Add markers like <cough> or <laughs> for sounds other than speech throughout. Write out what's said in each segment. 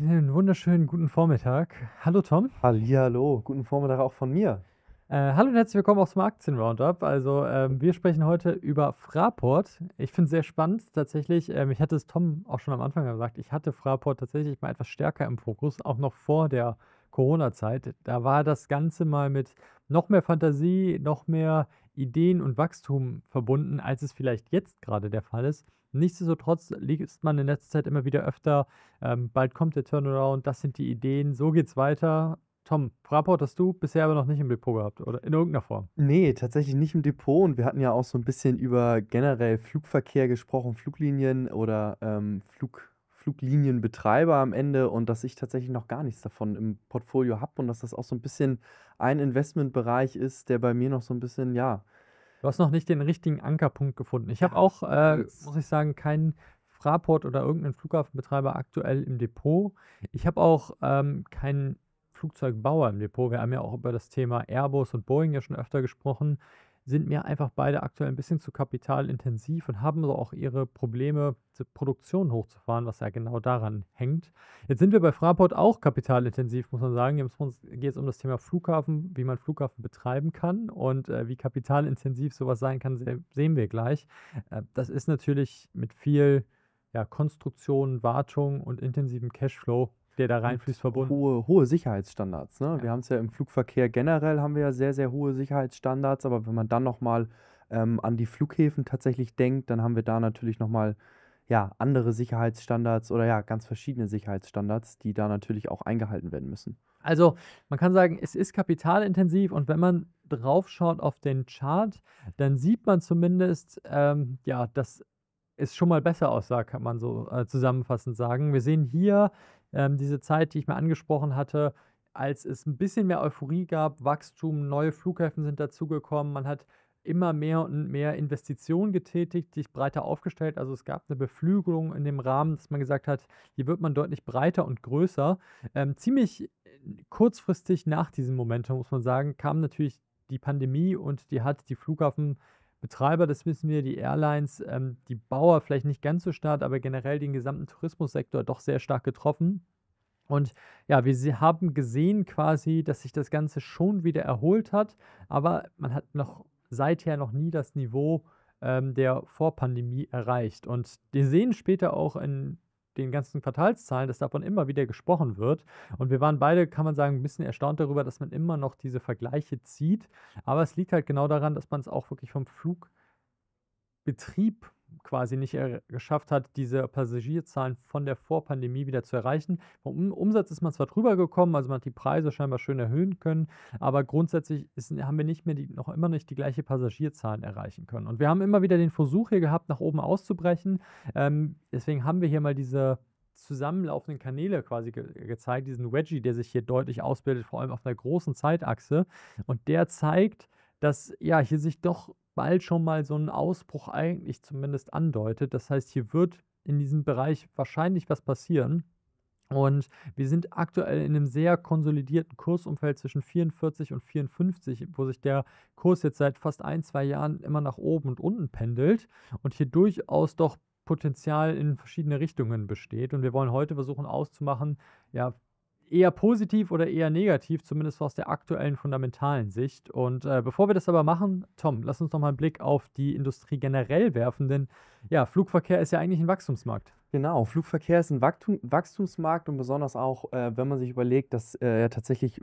Einen wunderschönen guten Vormittag. Hallo Tom. Hallo, guten Vormittag auch von mir. Äh, hallo und herzlich willkommen auch zum Aktien-Roundup. Also, ähm, wir sprechen heute über Fraport. Ich finde es sehr spannend tatsächlich. Ähm, ich hatte es Tom auch schon am Anfang gesagt, ich hatte Fraport tatsächlich mal etwas stärker im Fokus, auch noch vor der Corona-Zeit. Da war das Ganze mal mit noch mehr Fantasie, noch mehr Ideen und Wachstum verbunden, als es vielleicht jetzt gerade der Fall ist. Nichtsdestotrotz liest man in letzter Zeit immer wieder öfter, ähm, bald kommt der Turnaround, das sind die Ideen, so geht's weiter. Tom, Fraport hast du bisher aber noch nicht im Depot gehabt oder in irgendeiner Form? Nee, tatsächlich nicht im Depot. Und wir hatten ja auch so ein bisschen über generell Flugverkehr gesprochen, Fluglinien oder ähm, Flug, Fluglinienbetreiber am Ende und dass ich tatsächlich noch gar nichts davon im Portfolio habe und dass das auch so ein bisschen ein Investmentbereich ist, der bei mir noch so ein bisschen, ja, Du hast noch nicht den richtigen Ankerpunkt gefunden. Ich habe auch, äh, äh, muss ich sagen, keinen Fraport oder irgendeinen Flughafenbetreiber aktuell im Depot. Ich habe auch ähm, keinen Flugzeugbauer im Depot. Wir haben ja auch über das Thema Airbus und Boeing ja schon öfter gesprochen sind mir einfach beide aktuell ein bisschen zu kapitalintensiv und haben so auch ihre Probleme, die Produktion hochzufahren, was ja genau daran hängt. Jetzt sind wir bei Fraport auch kapitalintensiv, muss man sagen. Jetzt geht es um das Thema Flughafen, wie man Flughafen betreiben kann und äh, wie kapitalintensiv sowas sein kann, sehen wir gleich. Äh, das ist natürlich mit viel ja, Konstruktion, Wartung und intensivem Cashflow der da reinfließt, verbunden. Hohe, hohe Sicherheitsstandards. Ne? Ja. Wir haben es ja im Flugverkehr generell, haben wir ja sehr, sehr hohe Sicherheitsstandards, aber wenn man dann nochmal ähm, an die Flughäfen tatsächlich denkt, dann haben wir da natürlich nochmal ja, andere Sicherheitsstandards oder ja, ganz verschiedene Sicherheitsstandards, die da natürlich auch eingehalten werden müssen. Also man kann sagen, es ist kapitalintensiv und wenn man draufschaut auf den Chart, dann sieht man zumindest, ähm, ja, dass es schon mal besser aussah, kann man so äh, zusammenfassend sagen. Wir sehen hier ähm, diese Zeit, die ich mir angesprochen hatte, als es ein bisschen mehr Euphorie gab, Wachstum, neue Flughäfen sind dazugekommen, man hat immer mehr und mehr Investitionen getätigt, sich breiter aufgestellt. Also es gab eine Beflügelung in dem Rahmen, dass man gesagt hat, hier wird man deutlich breiter und größer. Ähm, ziemlich äh, kurzfristig nach diesem Moment, muss man sagen, kam natürlich die Pandemie und die hat die Flughafen Betreiber, das wissen wir, die Airlines, ähm, die Bauer vielleicht nicht ganz so stark, aber generell den gesamten Tourismussektor doch sehr stark getroffen. Und ja, wir haben gesehen quasi, dass sich das Ganze schon wieder erholt hat, aber man hat noch seither noch nie das Niveau ähm, der Vorpandemie erreicht. Und wir sehen später auch in den ganzen Quartalszahlen, dass davon immer wieder gesprochen wird. Und wir waren beide, kann man sagen, ein bisschen erstaunt darüber, dass man immer noch diese Vergleiche zieht. Aber es liegt halt genau daran, dass man es auch wirklich vom Flugbetrieb quasi nicht geschafft hat, diese Passagierzahlen von der Vorpandemie wieder zu erreichen. Vom Umsatz ist man zwar drüber gekommen, also man hat die Preise scheinbar schön erhöhen können, aber grundsätzlich ist, haben wir nicht mehr die, noch immer nicht die gleiche Passagierzahlen erreichen können. Und wir haben immer wieder den Versuch hier gehabt, nach oben auszubrechen. Ähm, deswegen haben wir hier mal diese zusammenlaufenden Kanäle quasi ge gezeigt, diesen Wedgie, der sich hier deutlich ausbildet, vor allem auf einer großen Zeitachse. Und der zeigt, dass ja hier sich doch bald schon mal so ein Ausbruch eigentlich zumindest andeutet. Das heißt, hier wird in diesem Bereich wahrscheinlich was passieren. Und wir sind aktuell in einem sehr konsolidierten Kursumfeld zwischen 44 und 54, wo sich der Kurs jetzt seit fast ein, zwei Jahren immer nach oben und unten pendelt und hier durchaus doch Potenzial in verschiedene Richtungen besteht. Und wir wollen heute versuchen auszumachen, ja, eher positiv oder eher negativ, zumindest aus der aktuellen fundamentalen Sicht. Und äh, bevor wir das aber machen, Tom, lass uns noch mal einen Blick auf die Industrie generell werfen, denn ja, Flugverkehr ist ja eigentlich ein Wachstumsmarkt. Genau, Flugverkehr ist ein Wachstum, Wachstumsmarkt und besonders auch, äh, wenn man sich überlegt, dass äh, tatsächlich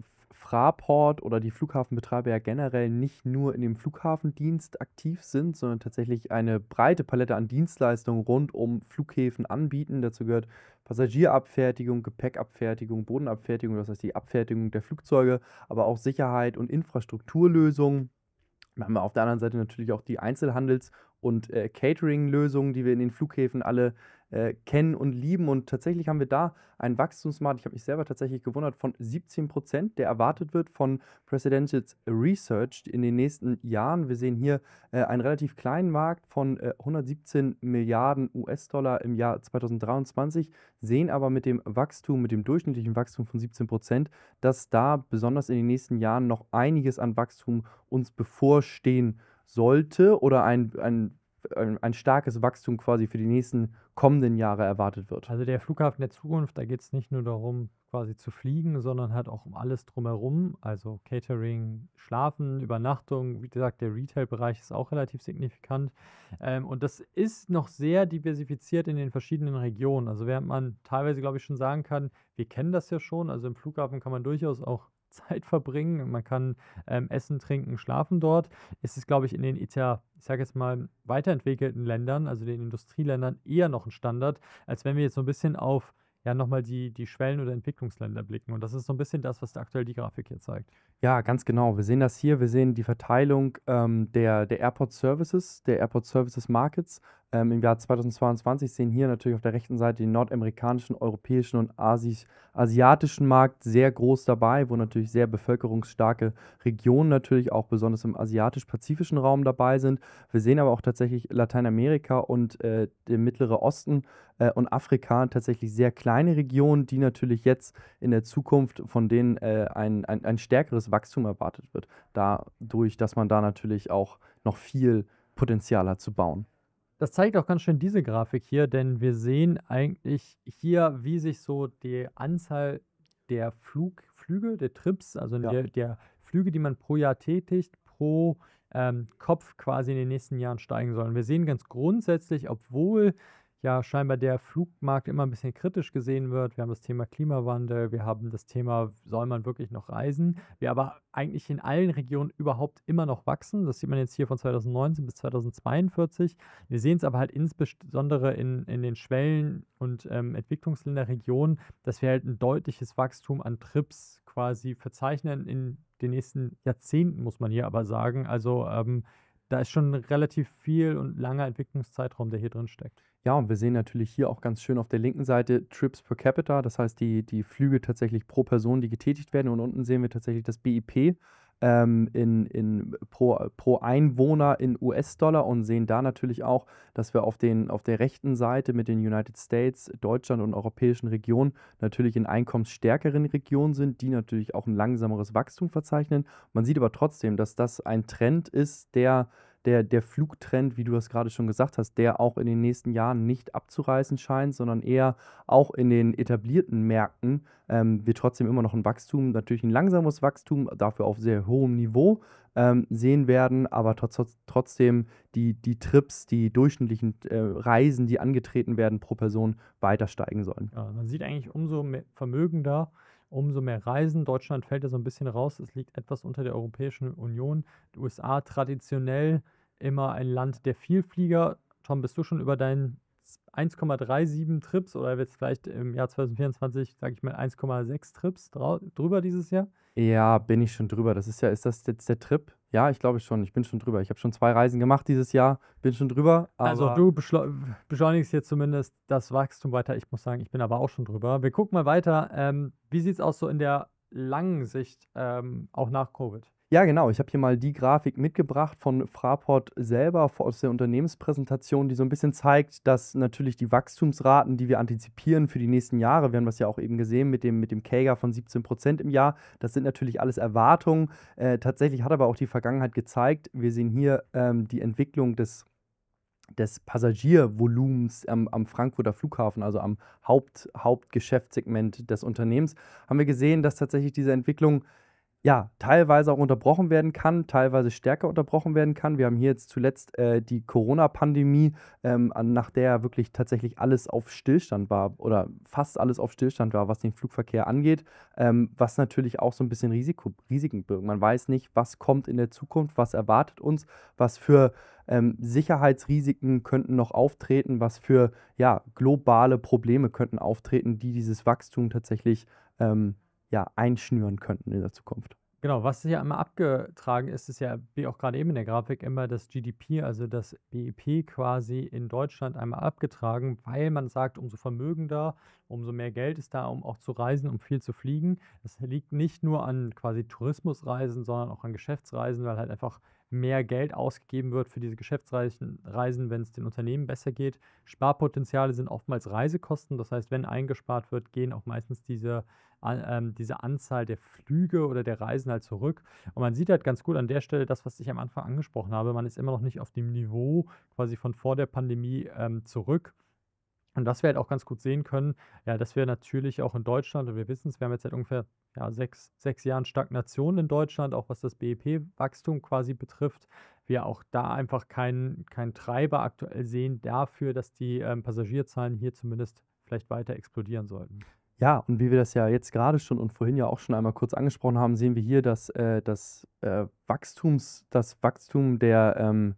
Fraport oder die Flughafenbetreiber ja generell nicht nur in dem Flughafendienst aktiv sind, sondern tatsächlich eine breite Palette an Dienstleistungen rund um Flughäfen anbieten. Dazu gehört Passagierabfertigung, Gepäckabfertigung, Bodenabfertigung, das heißt die Abfertigung der Flugzeuge, aber auch Sicherheit und Infrastrukturlösungen. Wir haben auf der anderen Seite natürlich auch die Einzelhandels- und äh, Catering-Lösungen, die wir in den Flughäfen alle äh, kennen und lieben. Und tatsächlich haben wir da einen Wachstumsmarkt, ich habe mich selber tatsächlich gewundert, von 17 Prozent, der erwartet wird von Presidential Research in den nächsten Jahren. Wir sehen hier äh, einen relativ kleinen Markt von äh, 117 Milliarden US-Dollar im Jahr 2023, sehen aber mit dem Wachstum, mit dem durchschnittlichen Wachstum von 17 Prozent, dass da besonders in den nächsten Jahren noch einiges an Wachstum uns bevorstehen sollte oder ein, ein ein, ein starkes Wachstum quasi für die nächsten kommenden Jahre erwartet wird. Also der Flughafen der Zukunft, da geht es nicht nur darum, quasi zu fliegen, sondern halt auch um alles drumherum, also Catering, Schlafen, Übernachtung, wie gesagt, der Retail-Bereich ist auch relativ signifikant ähm, und das ist noch sehr diversifiziert in den verschiedenen Regionen, also während man teilweise, glaube ich, schon sagen kann, wir kennen das ja schon, also im Flughafen kann man durchaus auch Zeit verbringen. Man kann ähm, essen, trinken, schlafen dort. Es ist, glaube ich, in den ETA, ich sage jetzt mal, weiterentwickelten Ländern, also den Industrieländern, eher noch ein Standard, als wenn wir jetzt so ein bisschen auf ja nochmal die, die Schwellen- oder Entwicklungsländer blicken. Und das ist so ein bisschen das, was aktuell die Grafik hier zeigt. Ja, ganz genau. Wir sehen das hier. Wir sehen die Verteilung ähm, der, der Airport Services, der Airport Services Markets ähm, im Jahr 2022 sehen hier natürlich auf der rechten Seite den nordamerikanischen, europäischen und Asi asiatischen Markt sehr groß dabei, wo natürlich sehr bevölkerungsstarke Regionen natürlich auch besonders im asiatisch-pazifischen Raum dabei sind. Wir sehen aber auch tatsächlich Lateinamerika und äh, der Mittlere Osten äh, und Afrika tatsächlich sehr kleine Regionen, die natürlich jetzt in der Zukunft von denen äh, ein, ein, ein stärkeres Wachstum erwartet wird, dadurch, dass man da natürlich auch noch viel Potenzial hat zu bauen. Das zeigt auch ganz schön diese Grafik hier, denn wir sehen eigentlich hier, wie sich so die Anzahl der Flug, Flüge, der Trips, also ja. der, der, Flüge, die man pro Jahr tätigt, pro ähm, Kopf quasi in den nächsten Jahren steigen sollen. Wir sehen ganz grundsätzlich, obwohl ja scheinbar der Flugmarkt immer ein bisschen kritisch gesehen wird. Wir haben das Thema Klimawandel, wir haben das Thema, soll man wirklich noch reisen? Wir aber eigentlich in allen Regionen überhaupt immer noch wachsen. Das sieht man jetzt hier von 2019 bis 2042. Wir sehen es aber halt insbesondere in, in den Schwellen- und ähm, Entwicklungsländerregionen, dass wir halt ein deutliches Wachstum an Trips quasi verzeichnen in den nächsten Jahrzehnten, muss man hier aber sagen. Also ähm, da ist schon relativ viel und langer Entwicklungszeitraum, der hier drin steckt. Ja, und wir sehen natürlich hier auch ganz schön auf der linken Seite Trips per capita, das heißt die, die Flüge tatsächlich pro Person, die getätigt werden. Und unten sehen wir tatsächlich das BIP, ähm, in, in, pro, pro Einwohner in US-Dollar und sehen da natürlich auch, dass wir auf, den, auf der rechten Seite mit den United States, Deutschland und europäischen Regionen natürlich in einkommensstärkeren Regionen sind, die natürlich auch ein langsameres Wachstum verzeichnen. Man sieht aber trotzdem, dass das ein Trend ist, der der, der Flugtrend, wie du das gerade schon gesagt hast, der auch in den nächsten Jahren nicht abzureißen scheint, sondern eher auch in den etablierten Märkten ähm, wir trotzdem immer noch ein Wachstum, natürlich ein langsames Wachstum, dafür auf sehr hohem Niveau ähm, sehen werden, aber trotzdem die, die Trips, die durchschnittlichen äh, Reisen, die angetreten werden pro Person, weiter steigen sollen. Ja, man sieht eigentlich umso vermögender umso mehr reisen. Deutschland fällt ja so ein bisschen raus, es liegt etwas unter der Europäischen Union. Die USA traditionell immer ein Land der Vielflieger. Tom, bist du schon über deinen 1,37 Trips oder jetzt vielleicht im Jahr 2024, sage ich mal, 1,6 Trips drüber dieses Jahr? Ja, bin ich schon drüber. Das ist ja, ist das jetzt der Trip? Ja, ich glaube schon. Ich bin schon drüber. Ich habe schon zwei Reisen gemacht dieses Jahr, bin schon drüber. also du beschleunigst jetzt zumindest das Wachstum weiter. Ich muss sagen, ich bin aber auch schon drüber. Wir gucken mal weiter. Ähm, wie sieht es aus so in der langen Sicht, ähm, auch nach Covid? Ja, genau. Ich habe hier mal die Grafik mitgebracht von Fraport selber aus der Unternehmenspräsentation, die so ein bisschen zeigt, dass natürlich die Wachstumsraten, die wir antizipieren für die nächsten Jahre, wir haben das ja auch eben gesehen mit dem, mit dem CAGR von 17 Prozent im Jahr, das sind natürlich alles Erwartungen. Äh, tatsächlich hat aber auch die Vergangenheit gezeigt, wir sehen hier ähm, die Entwicklung des des Passagiervolumens am, am, Frankfurter Flughafen, also am Haupt, Hauptgeschäftssegment des Unternehmens, haben wir gesehen, dass tatsächlich diese Entwicklung ja, teilweise auch unterbrochen werden kann, teilweise stärker unterbrochen werden kann. Wir haben hier jetzt zuletzt äh, die Corona-Pandemie, ähm, nach der wirklich tatsächlich alles auf Stillstand war oder fast alles auf Stillstand war, was den Flugverkehr angeht, ähm, was natürlich auch so ein bisschen Risiko, Risiken birgt. Man weiß nicht, was kommt in der Zukunft, was erwartet uns, was für ähm, Sicherheitsrisiken könnten noch auftreten, was für ja, globale Probleme könnten auftreten, die dieses Wachstum tatsächlich ähm, ja, einschnüren könnten in der Zukunft. Genau, was hier einmal abgetragen ist, ist ja, wie auch gerade eben in der Grafik, immer das GDP, also das BIP e quasi in Deutschland einmal abgetragen, weil man sagt, umso vermögender, umso mehr Geld ist da, um auch zu reisen, um viel zu fliegen. Das liegt nicht nur an quasi Tourismusreisen, sondern auch an Geschäftsreisen, weil halt einfach mehr Geld ausgegeben wird für diese Geschäftsreisen, wenn es den Unternehmen besser geht. Sparpotenziale sind oftmals Reisekosten. Das heißt, wenn eingespart wird, gehen auch meistens diese, äh, diese Anzahl der Flüge oder der Reisen halt zurück. Und man sieht halt ganz gut an der Stelle das, was ich am Anfang angesprochen habe. Man ist immer noch nicht auf dem Niveau quasi von vor der Pandemie ähm, zurück. Und was wir halt auch ganz gut sehen können, ja, dass wir natürlich auch in Deutschland, und wir wissen es, wir haben jetzt seit ungefähr ja, sechs, sechs Jahren Stagnation in Deutschland, auch was das bep wachstum quasi betrifft, wir auch da einfach keinen kein Treiber aktuell sehen dafür, dass die ähm, Passagierzahlen hier zumindest vielleicht weiter explodieren sollten. Ja, und wie wir das ja jetzt gerade schon und vorhin ja auch schon einmal kurz angesprochen haben, sehen wir hier, dass äh, das, äh, Wachstums, das Wachstum der ähm,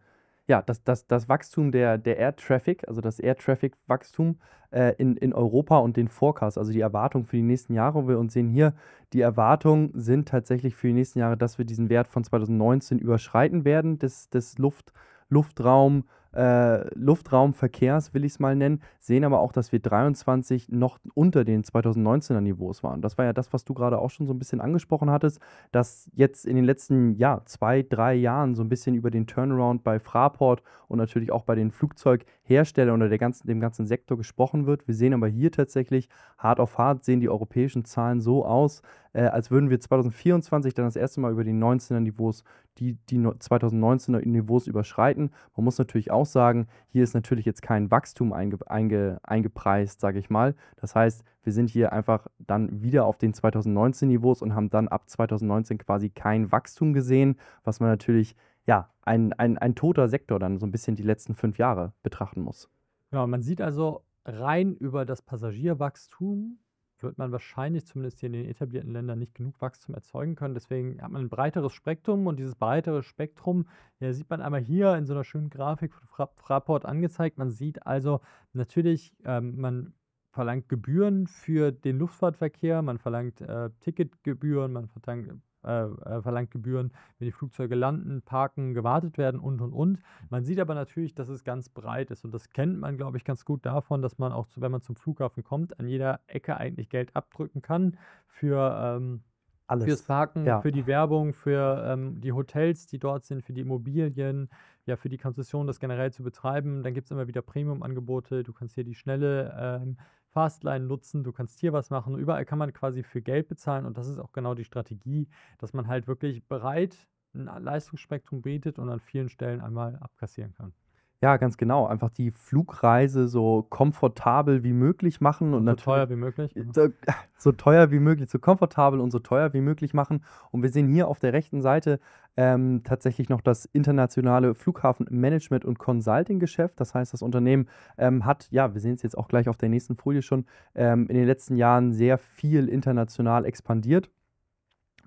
ja, das, das, das Wachstum der, der Air Traffic, also das Air Traffic Wachstum äh, in, in Europa und den Forecast, also die Erwartung für die nächsten Jahre. Wir uns sehen hier, die Erwartungen sind tatsächlich für die nächsten Jahre, dass wir diesen Wert von 2019 überschreiten werden, des, des Luft, Luftraum, äh, Luftraumverkehrs, will ich es mal nennen, sehen aber auch, dass wir 23 noch unter den 2019er Niveaus waren. Das war ja das, was du gerade auch schon so ein bisschen angesprochen hattest, dass jetzt in den letzten ja, zwei, drei Jahren so ein bisschen über den Turnaround bei Fraport und natürlich auch bei den Flugzeugherstellern oder der ganzen, dem ganzen Sektor gesprochen wird. Wir sehen aber hier tatsächlich, hart auf hart sehen die europäischen Zahlen so aus, äh, als würden wir 2024 dann das erste Mal über den 19er Niveaus die die 2019er Niveaus überschreiten. Man muss natürlich auch sagen, hier ist natürlich jetzt kein Wachstum einge, einge, eingepreist, sage ich mal. Das heißt, wir sind hier einfach dann wieder auf den 2019 Niveaus und haben dann ab 2019 quasi kein Wachstum gesehen, was man natürlich ja ein, ein, ein toter Sektor dann so ein bisschen die letzten fünf Jahre betrachten muss. Genau, man sieht also rein über das Passagierwachstum wird man wahrscheinlich zumindest hier in den etablierten Ländern nicht genug Wachstum erzeugen können. Deswegen hat man ein breiteres Spektrum und dieses breitere Spektrum ja, sieht man einmal hier in so einer schönen Grafik von Fra Fraport angezeigt. Man sieht also natürlich, ähm, man verlangt Gebühren für den Luftfahrtverkehr, man verlangt äh, Ticketgebühren, man verlangt äh, äh, verlangt Gebühren, wenn die Flugzeuge landen, parken, gewartet werden und und und. Mhm. Man sieht aber natürlich, dass es ganz breit ist und das kennt man, glaube ich, ganz gut davon, dass man auch, zu, wenn man zum Flughafen kommt, an jeder Ecke eigentlich Geld abdrücken kann für ähm, alles. Fürs Parken, ja. für die Werbung, für ähm, die Hotels, die dort sind, für die Immobilien, ja, für die Konzession, das generell zu betreiben. Dann gibt es immer wieder Premium-Angebote. Du kannst hier die schnelle ähm, Fastline nutzen, du kannst hier was machen. Überall kann man quasi für Geld bezahlen und das ist auch genau die Strategie, dass man halt wirklich bereit ein Leistungsspektrum bietet und an vielen Stellen einmal abkassieren kann. Ja, ganz genau. Einfach die Flugreise so komfortabel wie möglich machen und, so teuer wie möglich. Genau. So, <laughs> so, teuer wie möglich, so komfortabel und so teuer wie möglich machen. Und wir sehen hier auf der rechten Seite ähm, tatsächlich noch das internationale Flughafenmanagement und Consulting-Geschäft. Das heißt, das Unternehmen ähm, hat, ja, wir sehen es jetzt auch gleich auf der nächsten Folie schon, ähm, in den letzten Jahren sehr viel international expandiert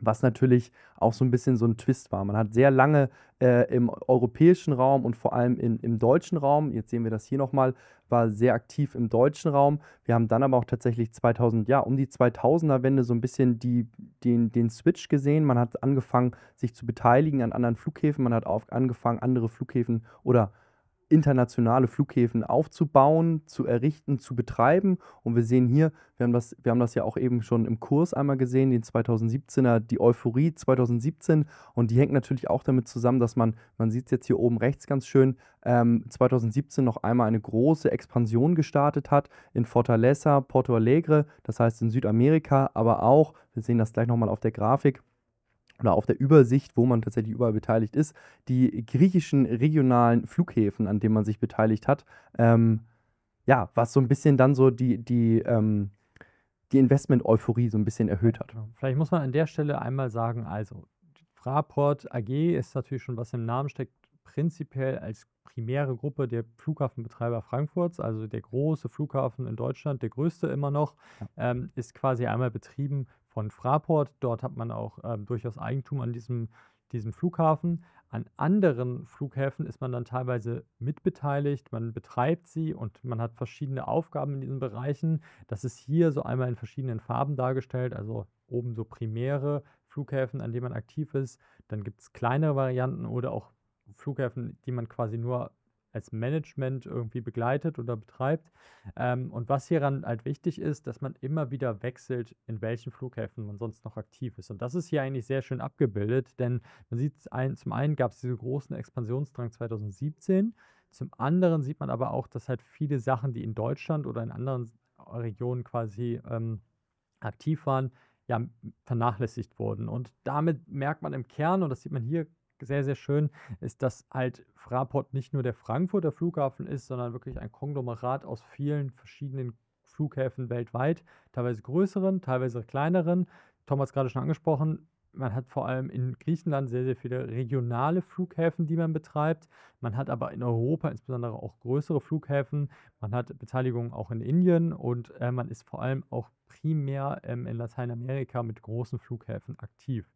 was natürlich auch so ein bisschen so ein Twist war. Man hat sehr lange äh, im europäischen Raum und vor allem in, im deutschen Raum, jetzt sehen wir das hier nochmal, war sehr aktiv im deutschen Raum. Wir haben dann aber auch tatsächlich 2000, ja, um die 2000er-Wende so ein bisschen die, den, den Switch gesehen. Man hat angefangen, sich zu beteiligen an anderen Flughäfen. Man hat auch angefangen, andere Flughäfen oder internationale Flughäfen aufzubauen, zu errichten, zu betreiben. Und wir sehen hier, wir haben das, wir haben das ja auch eben schon im Kurs einmal gesehen, den 2017er, die Euphorie 2017. Und die hängt natürlich auch damit zusammen, dass man, man sieht es jetzt hier oben rechts ganz schön, ähm, 2017 noch einmal eine große Expansion gestartet hat in Fortaleza, Porto Alegre, das heißt in Südamerika, aber auch, wir sehen das gleich nochmal auf der Grafik, oder auf der Übersicht, wo man tatsächlich überall beteiligt ist, die griechischen regionalen Flughäfen, an denen man sich beteiligt hat. Ähm, ja, was so ein bisschen dann so die, die, ähm, die Investment-Euphorie so ein bisschen erhöht hat. Genau. Vielleicht muss man an der Stelle einmal sagen, also Fraport AG ist natürlich schon, was im Namen steckt, prinzipiell als primäre Gruppe der Flughafenbetreiber Frankfurts, also der große Flughafen in Deutschland, der größte immer noch, ja. ähm, ist quasi einmal betrieben von Fraport. Dort hat man auch äh, durchaus Eigentum an diesem, diesem Flughafen. An anderen Flughäfen ist man dann teilweise mitbeteiligt, man betreibt sie und man hat verschiedene Aufgaben in diesen Bereichen. Das ist hier so einmal in verschiedenen Farben dargestellt, also oben so primäre Flughäfen, an denen man aktiv ist. Dann gibt es kleinere Varianten oder auch Flughäfen, die man quasi nur als Management irgendwie begleitet oder betreibt. Ähm, und was hieran halt wichtig ist, dass man immer wieder wechselt, in welchen Flughäfen man sonst noch aktiv ist. Und das ist hier eigentlich sehr schön abgebildet, denn man sieht, ein, zum einen gab es diesen großen Expansionsdrang 2017, zum anderen sieht man aber auch, dass halt viele Sachen, die in Deutschland oder in anderen Regionen quasi ähm, aktiv waren, ja, vernachlässigt wurden. Und damit merkt man im Kern, und das sieht man hier sehr, sehr schön ist, dass halt Fraport nicht nur der Frankfurter Flughafen ist, sondern wirklich ein Konglomerat aus vielen verschiedenen Flughäfen weltweit, teilweise größeren, teilweise kleineren. Tom hat es gerade schon angesprochen, man hat vor allem in Griechenland sehr, sehr viele regionale Flughäfen, die man betreibt. Man hat aber in Europa insbesondere auch größere Flughäfen. Man hat Beteiligungen auch in Indien und äh, man ist vor allem auch primär ähm, in Lateinamerika mit großen Flughäfen aktiv.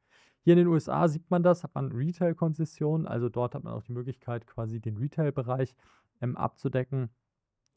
Hier in den USA sieht man das, hat man Retail-Konzessionen, also dort hat man auch die Möglichkeit, quasi den Retail-Bereich ähm, abzudecken.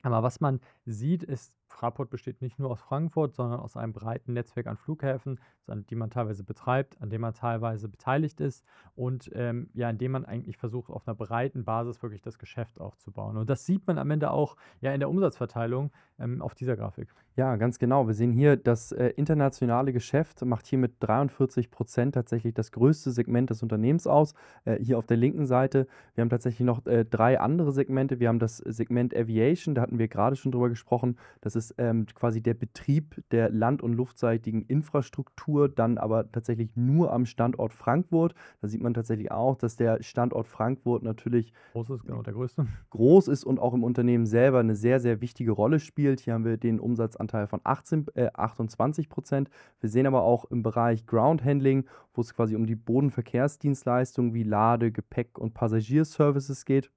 Aber was man sieht, ist Fraport besteht nicht nur aus Frankfurt, sondern aus einem breiten Netzwerk an Flughäfen, an die man teilweise betreibt, an dem man teilweise beteiligt ist und ähm, ja, indem man eigentlich versucht, auf einer breiten Basis wirklich das Geschäft aufzubauen. Und das sieht man am Ende auch ja in der Umsatzverteilung ähm, auf dieser Grafik. Ja, ganz genau. Wir sehen hier, das äh, internationale Geschäft macht hier mit 43 Prozent tatsächlich das größte Segment des Unternehmens aus. Äh, hier auf der linken Seite, wir haben tatsächlich noch äh, drei andere Segmente. Wir haben das Segment Aviation, da hatten wir gerade schon drüber gesprochen. Das ist es ähm, quasi der Betrieb der land- und luftseitigen Infrastruktur dann aber tatsächlich nur am Standort Frankfurt. Da sieht man tatsächlich auch, dass der Standort Frankfurt natürlich groß ist, genau der größte. groß ist und auch im Unternehmen selber eine sehr, sehr wichtige Rolle spielt. Hier haben wir den Umsatzanteil von 18, äh, 28 Prozent. Wir sehen aber auch im Bereich Ground Handling, wo es quasi um die Bodenverkehrsdienstleistungen wie Lade, Gepäck und Passagierservices geht,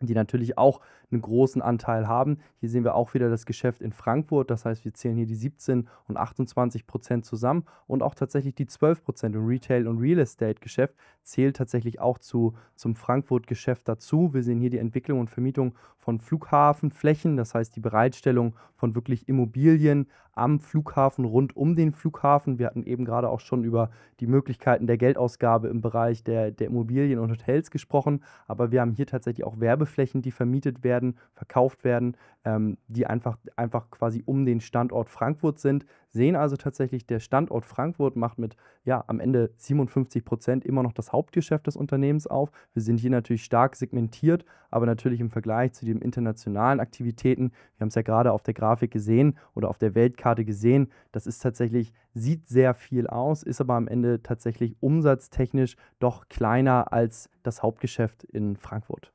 die natürlich auch einen großen Anteil haben. Hier sehen wir auch wieder das Geschäft in Frankfurt, das heißt, wir zählen hier die 17 und 28 Prozent zusammen und auch tatsächlich die 12 Prozent im Retail- und Real Estate-Geschäft zählt tatsächlich auch zu, zum Frankfurt-Geschäft dazu. Wir sehen hier die Entwicklung und Vermietung von Flughafenflächen, das heißt die Bereitstellung von wirklich Immobilien am Flughafen, rund um den Flughafen. Wir hatten eben gerade auch schon über die Möglichkeiten der Geldausgabe im Bereich der, der Immobilien und Hotels gesprochen, aber wir haben hier tatsächlich auch Werbeflächen, die vermietet werden werden, verkauft werden, ähm, die einfach, einfach quasi um den Standort Frankfurt sind. Sehen also tatsächlich, der Standort Frankfurt macht mit ja, am Ende 57 Prozent immer noch das Hauptgeschäft des Unternehmens auf. Wir sind hier natürlich stark segmentiert, aber natürlich im Vergleich zu den internationalen Aktivitäten, wir haben es ja gerade auf der Grafik gesehen oder auf der Weltkarte gesehen, das ist tatsächlich, sieht sehr viel aus, ist aber am Ende tatsächlich umsatztechnisch doch kleiner als das Hauptgeschäft in Frankfurt.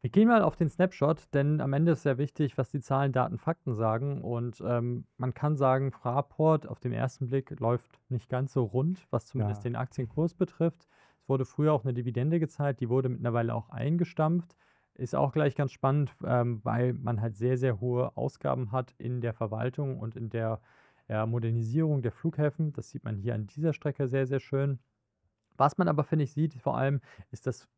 Wir gehen mal auf den Snapshot, denn am Ende ist sehr wichtig, was die Zahlen, Daten, Fakten sagen. Und ähm, man kann sagen, Fraport auf den ersten Blick läuft nicht ganz so rund, was zumindest ja. den Aktienkurs betrifft. Es wurde früher auch eine Dividende gezahlt, die wurde mittlerweile auch eingestampft. Ist auch gleich ganz spannend, ähm, weil man halt sehr, sehr hohe Ausgaben hat in der Verwaltung und in der ja, Modernisierung der Flughäfen. Das sieht man hier an dieser Strecke sehr, sehr schön. Was man aber, finde ich, sieht vor allem, ist, dass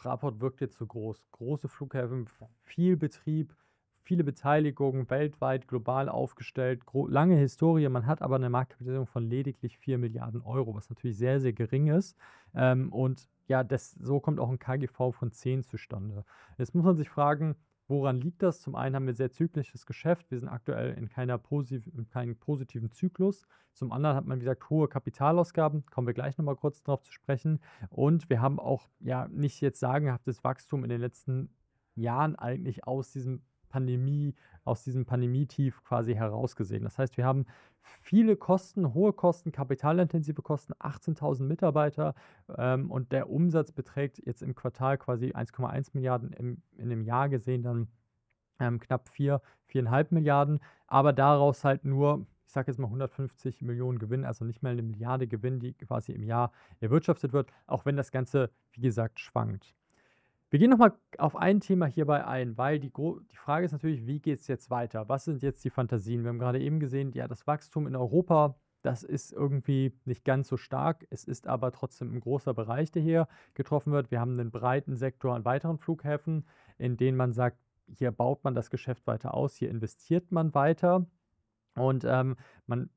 Fraport wirkt jetzt so groß. Große Flughäfen, viel Betrieb, viele Beteiligungen, weltweit, global aufgestellt, lange Historie. Man hat aber eine Marktkapitalisierung von lediglich 4 Milliarden Euro, was natürlich sehr, sehr gering ist. Ähm, und ja, das, so kommt auch ein KGV von 10 zustande. Jetzt muss man sich fragen, Woran liegt das? Zum einen haben wir sehr zyklisches Geschäft. Wir sind aktuell in, keiner posit in keinem positiven Zyklus. Zum anderen hat man, wie gesagt, hohe Kapitalausgaben. Kommen wir gleich nochmal kurz darauf zu sprechen. Und wir haben auch ja nicht jetzt sagenhaftes Wachstum in den letzten Jahren eigentlich aus diesem Pandemie, aus diesem Pandemietief quasi herausgesehen. Das heißt, wir haben viele Kosten, hohe Kosten, kapitalintensive Kosten, 18.000 Mitarbeiter ähm, und der Umsatz beträgt jetzt im Quartal quasi 1,1 Milliarden, im, in dem Jahr gesehen dann ähm, knapp 4, 4,5 Milliarden, aber daraus halt nur ich sage jetzt mal 150 Millionen Gewinn, also nicht mal eine Milliarde Gewinn, die quasi im Jahr erwirtschaftet wird, auch wenn das Ganze, wie gesagt, schwankt. Wir gehen nochmal auf ein Thema hierbei ein, weil die, die Frage ist natürlich, wie geht es jetzt weiter? Was sind jetzt die Fantasien? Wir haben gerade eben gesehen, ja, das Wachstum in Europa, das ist irgendwie nicht ganz so stark. Es ist aber trotzdem ein großer Bereich, der hier getroffen wird. Wir haben einen breiten Sektor an weiteren Flughäfen, in denen man sagt, hier baut man das Geschäft weiter aus, hier investiert man weiter. Und ähm, man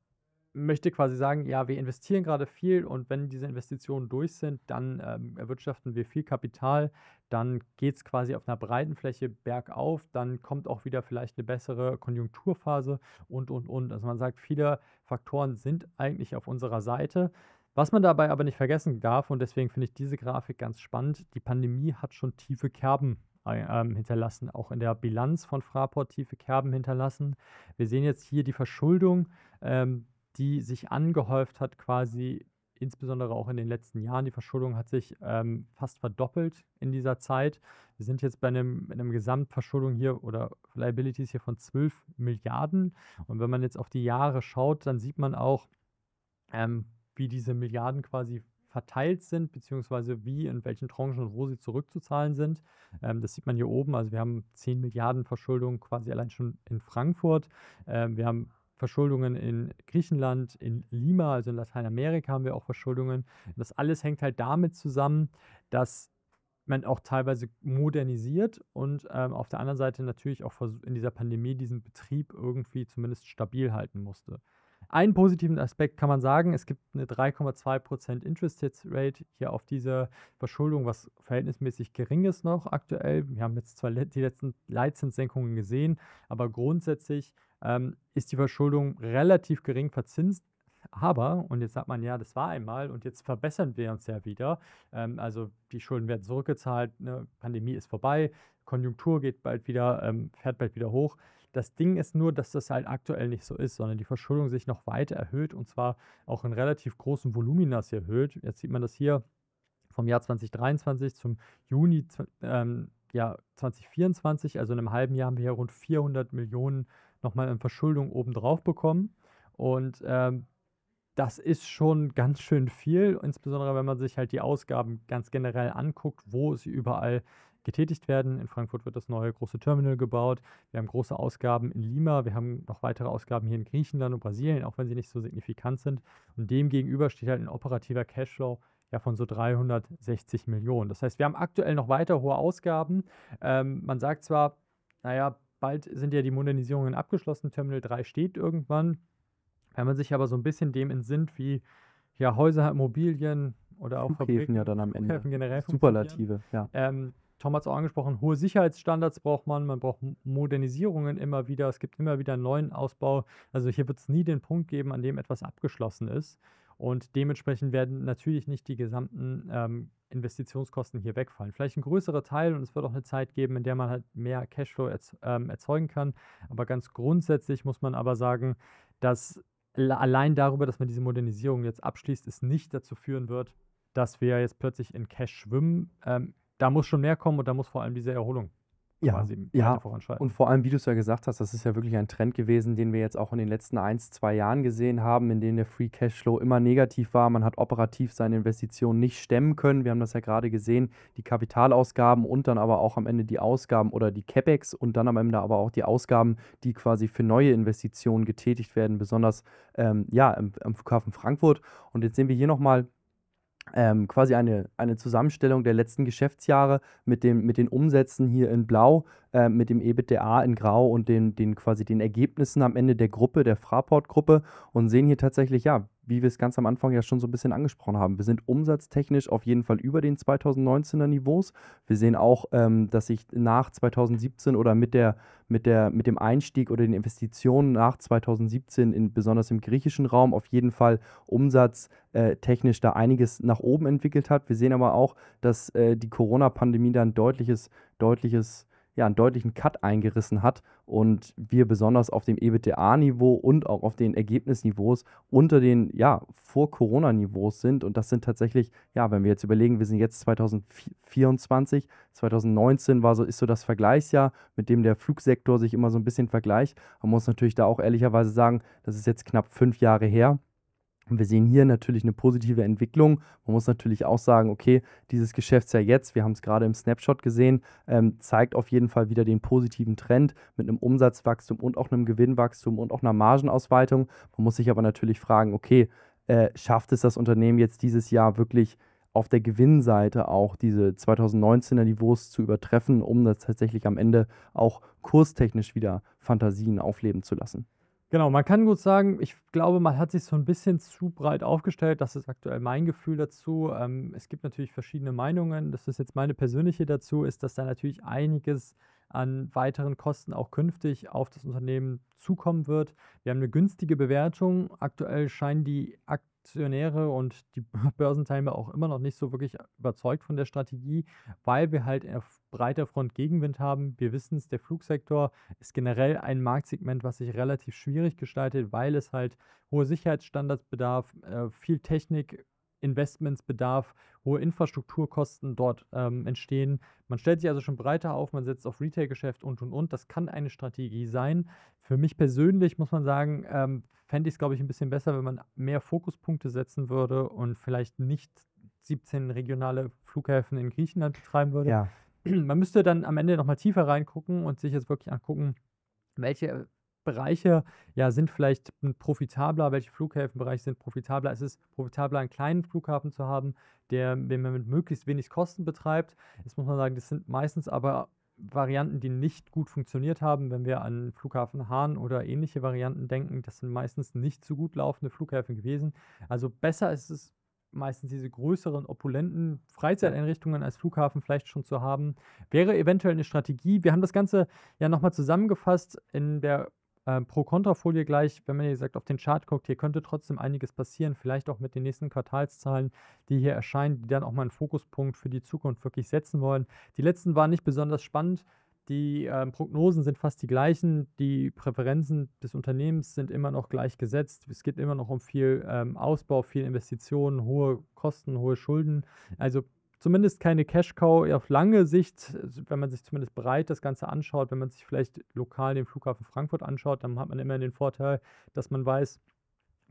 möchte quasi sagen, ja, wir investieren gerade viel und wenn diese Investitionen durch sind, dann ähm, erwirtschaften wir viel Kapital, dann geht es quasi auf einer breiten Fläche bergauf, dann kommt auch wieder vielleicht eine bessere Konjunkturphase und, und, und. Also man sagt, viele Faktoren sind eigentlich auf unserer Seite. Was man dabei aber nicht vergessen darf, und deswegen finde ich diese Grafik ganz spannend, die Pandemie hat schon tiefe Kerben äh, ähm, hinterlassen, auch in der Bilanz von Fraport tiefe Kerben hinterlassen. Wir sehen jetzt hier die Verschuldung ähm, die sich angehäuft hat quasi insbesondere auch in den letzten Jahren. Die Verschuldung hat sich ähm, fast verdoppelt in dieser Zeit. Wir sind jetzt bei einem, einem Gesamtverschuldung hier oder Liabilities hier von 12 Milliarden. Und wenn man jetzt auf die Jahre schaut, dann sieht man auch, ähm, wie diese Milliarden quasi verteilt sind, beziehungsweise wie, in welchen Tranchen und wo sie zurückzuzahlen sind. Ähm, das sieht man hier oben. Also wir haben 10 Milliarden Verschuldung quasi allein schon in Frankfurt. Ähm, wir haben Verschuldungen in Griechenland, in Lima, also in Lateinamerika haben wir auch Verschuldungen. Das alles hängt halt damit zusammen, dass man auch teilweise modernisiert und ähm, auf der anderen Seite natürlich auch in dieser Pandemie diesen Betrieb irgendwie zumindest stabil halten musste. Einen positiven Aspekt kann man sagen, es gibt eine 3,2% Interest Rate hier auf diese Verschuldung, was verhältnismäßig gering ist noch aktuell. Wir haben jetzt zwar die letzten Leitzinssenkungen gesehen, aber grundsätzlich ähm, ist die Verschuldung relativ gering verzinst. Aber, und jetzt sagt man, ja, das war einmal und jetzt verbessern wir uns ja wieder. Ähm, also die Schulden werden zurückgezahlt, ne? Pandemie ist vorbei, Konjunktur geht bald wieder, ähm, fährt bald wieder hoch. Das Ding ist nur, dass das halt aktuell nicht so ist, sondern die Verschuldung sich noch weiter erhöht und zwar auch in relativ großen Volumina erhöht. Jetzt sieht man das hier vom Jahr 2023 zum Juni ähm, ja, 2024, also in einem halben Jahr haben wir hier rund 400 Millionen nochmal in Verschuldung obendrauf bekommen. Und ähm, das ist schon ganz schön viel, insbesondere wenn man sich halt die Ausgaben ganz generell anguckt, wo sie überall getätigt werden. In Frankfurt wird das neue große Terminal gebaut. Wir haben große Ausgaben in Lima. Wir haben noch weitere Ausgaben hier in Griechenland und Brasilien, auch wenn sie nicht so signifikant sind. Und demgegenüber steht halt ein operativer Cashflow ja, von so 360 Millionen. Das heißt, wir haben aktuell noch weiter hohe Ausgaben. Ähm, man sagt zwar, naja, bald sind ja die Modernisierungen abgeschlossen, Terminal 3 steht irgendwann. Wenn man sich aber so ein bisschen dem entsinnt, wie ja, Häuser, Immobilien oder auch Flughäfen Fabriken, ja dann am Ende. Generell Superlative, ja. Ähm, Tom hat es auch angesprochen, hohe Sicherheitsstandards braucht man, man braucht Modernisierungen immer wieder, es gibt immer wieder einen neuen Ausbau. Also hier wird es nie den Punkt geben, an dem etwas abgeschlossen ist. Und dementsprechend werden natürlich nicht die gesamten ähm, Investitionskosten hier wegfallen. Vielleicht ein größerer Teil und es wird auch eine Zeit geben, in der man halt mehr Cashflow erz ähm, erzeugen kann. Aber ganz grundsätzlich muss man aber sagen, dass allein darüber, dass man diese Modernisierung jetzt abschließt, es nicht dazu führen wird, dass wir jetzt plötzlich in Cash schwimmen. Ähm, da muss schon mehr kommen und da muss vor allem diese Erholung ja, ja. Und vor allem, wie du es ja gesagt hast, das ist ja wirklich ein Trend gewesen, den wir jetzt auch in den letzten ein, zwei Jahren gesehen haben, in dem der Free Cashflow immer negativ war. Man hat operativ seine Investitionen nicht stemmen können. Wir haben das ja gerade gesehen, die Kapitalausgaben und dann aber auch am Ende die Ausgaben oder die CapEx und dann am Ende aber auch die Ausgaben, die quasi für neue Investitionen getätigt werden, besonders ähm, ja, am, am Flughafen Frankfurt. Und jetzt sehen wir hier nochmal ähm, quasi eine, eine Zusammenstellung der letzten Geschäftsjahre mit, dem, mit den Umsätzen hier in Blau, äh, mit dem EBITDA in Grau und den, den quasi den Ergebnissen am Ende der Gruppe, der Fraport-Gruppe und sehen hier tatsächlich, ja, wie wir es ganz am Anfang ja schon so ein bisschen angesprochen haben. Wir sind umsatztechnisch auf jeden Fall über den 2019er Niveaus. Wir sehen auch, ähm, dass sich nach 2017 oder mit, der, mit, der, mit dem Einstieg oder den Investitionen nach 2017, in, besonders im griechischen Raum, auf jeden Fall umsatztechnisch äh, da einiges nach oben entwickelt hat. Wir sehen aber auch, dass äh, die Corona-Pandemie da ein deutliches, deutliches ja einen deutlichen Cut eingerissen hat und wir besonders auf dem EBITDA-Niveau und auch auf den Ergebnisniveaus unter den ja vor Corona-Niveaus sind und das sind tatsächlich ja, wenn wir jetzt überlegen, wir sind jetzt 2024, 2019 war so ist so das Vergleichsjahr, mit dem der Flugsektor sich immer so ein bisschen vergleicht. Man muss natürlich da auch ehrlicherweise sagen, das ist jetzt knapp fünf Jahre her. Und wir sehen hier natürlich eine positive Entwicklung. Man muss natürlich auch sagen, okay, dieses Geschäftsjahr jetzt, wir haben es gerade im Snapshot gesehen, ähm, zeigt auf jeden Fall wieder den positiven Trend mit einem Umsatzwachstum und auch einem Gewinnwachstum und auch einer Margenausweitung. Man muss sich aber natürlich fragen, okay, äh, schafft es das Unternehmen jetzt dieses Jahr wirklich auf der Gewinnseite auch diese 2019er Niveaus zu übertreffen, um das tatsächlich am Ende auch kurstechnisch wieder Fantasien aufleben zu lassen? Genau, man kann gut sagen, ich glaube, man hat sich so ein bisschen zu breit aufgestellt. Das ist aktuell mein Gefühl dazu. Ähm, es gibt natürlich verschiedene Meinungen. Das ist jetzt meine persönliche dazu, ist, dass da natürlich einiges an weiteren Kosten auch künftig auf das Unternehmen zukommen wird. Wir haben eine günstige Bewertung. Aktuell scheinen die Aktionäre und die <laughs> Börsenteilnehmer auch immer noch nicht so wirklich überzeugt von der Strategie, weil wir halt auf breiter Front Gegenwind haben. Wir wissen es, der Flugsektor ist generell ein Marktsegment, was sich relativ schwierig gestaltet, weil es halt hohe Sicherheitsstandards bedarf, äh, viel Technik Investmentsbedarf, hohe Infrastrukturkosten dort ähm, entstehen. Man stellt sich also schon breiter auf, man setzt auf Retail-Geschäft und und und. Das kann eine Strategie sein. Für mich persönlich muss man sagen, ähm, fände ich es, glaube ich, ein bisschen besser, wenn man mehr Fokuspunkte setzen würde und vielleicht nicht 17 regionale Flughäfen in Griechenland betreiben würde. Ja. Man müsste dann am Ende nochmal tiefer reingucken und sich jetzt wirklich angucken, welche Bereiche ja, sind vielleicht profitabler, welche Flughäfenbereiche sind profitabler. Es ist profitabler, einen kleinen Flughafen zu haben, der, den man mit möglichst wenig Kosten betreibt. Jetzt muss man sagen, das sind meistens aber Varianten, die nicht gut funktioniert haben, wenn wir an Flughafen Hahn oder ähnliche Varianten denken, das sind meistens nicht so gut laufende Flughäfen gewesen. Also besser ist es meistens diese größeren, opulenten Freizeiteinrichtungen als Flughafen vielleicht schon zu haben, wäre eventuell eine Strategie. Wir haben das Ganze ja nochmal zusammengefasst in der äh, Pro-Kontra-Folie gleich, wenn man, hier sagt, auf den Chart guckt, hier könnte trotzdem einiges passieren, vielleicht auch mit den nächsten Quartalszahlen, die hier erscheinen, die dann auch mal einen Fokuspunkt für die Zukunft wirklich setzen wollen. Die letzten waren nicht besonders spannend. Die äh, Prognosen sind fast die gleichen, die Präferenzen des Unternehmens sind immer noch gleich gesetzt. Es geht immer noch um viel ähm, Ausbau, viel Investitionen, hohe Kosten, hohe Schulden. Mhm. Also zumindest keine Cash-Cow auf lange Sicht, also wenn man sich zumindest breit das Ganze anschaut, wenn man sich vielleicht lokal den Flughafen Frankfurt anschaut, dann hat man immer den Vorteil, dass man weiß,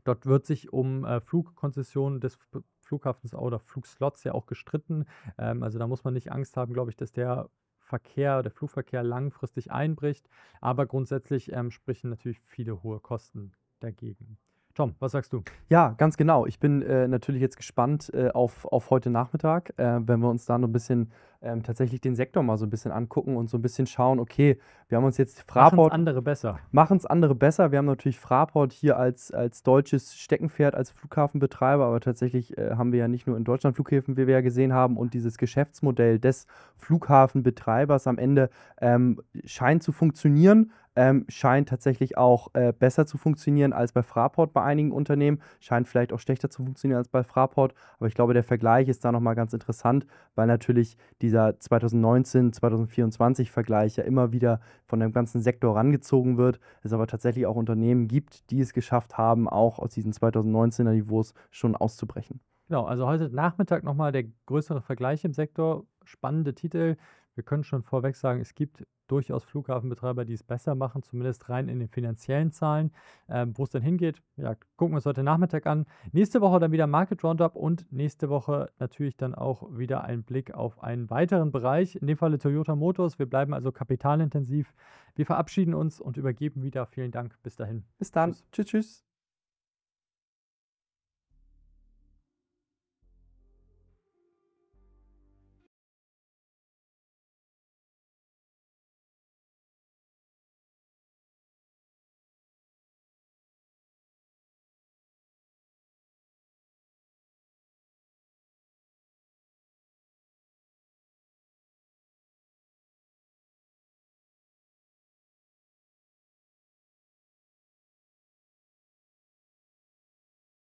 dort wird sich um äh, Flugkonzessionen des Flughafens oder Flugslots ja auch gestritten. Ähm, also da muss man nicht Angst haben, glaube ich, dass der Verkehr, der Flugverkehr langfristig einbricht. Aber grundsätzlich ähm, sprechen natürlich viele hohe Kosten dagegen. Tom, was sagst du? Ja, ganz genau. Ich bin äh, natürlich jetzt gespannt äh, auf, auf heute Nachmittag, äh, wenn wir uns da noch ein bisschen ähm, tatsächlich den Sektor mal so ein bisschen angucken und so ein bisschen schauen, okay, wir haben uns jetzt Fraport. Machen es andere besser. Machen es andere besser. Wir haben natürlich Fraport hier als, als deutsches Steckenpferd, als Flughafenbetreiber, aber tatsächlich äh, haben wir ja nicht nur in Deutschland Flughäfen, wie wir ja gesehen haben, und dieses Geschäftsmodell des Flughafenbetreibers am Ende ähm, scheint zu funktionieren ähm, scheint tatsächlich auch äh, besser zu funktionieren als bei Fraport bei einigen Unternehmen, scheint vielleicht auch schlechter zu funktionieren als bei Fraport, aber ich glaube, der Vergleich ist da nochmal ganz interessant, weil natürlich dieser 2019, 2024 Vergleich ja immer wieder von dem ganzen Sektor rangezogen wird, es aber tatsächlich auch Unternehmen gibt, die es geschafft haben, auch aus diesen 2019er Niveaus schon auszubrechen. Genau, also heute Nachmittag nochmal der größere Vergleich im Sektor. Spannende Titel wir können schon vorweg sagen, es gibt durchaus Flughafenbetreiber, die es besser machen, zumindest rein in den finanziellen Zahlen. Ähm, Wo es dann hingeht, ja, gucken wir uns heute Nachmittag an. Nächste Woche dann wieder Market Roundup und nächste Woche natürlich dann auch wieder ein Blick auf einen weiteren Bereich, in dem Falle Toyota Motors. Wir bleiben also kapitalintensiv. Wir verabschieden uns und übergeben wieder. Vielen Dank. Bis dahin. Bis dann. tschüss. tschüss.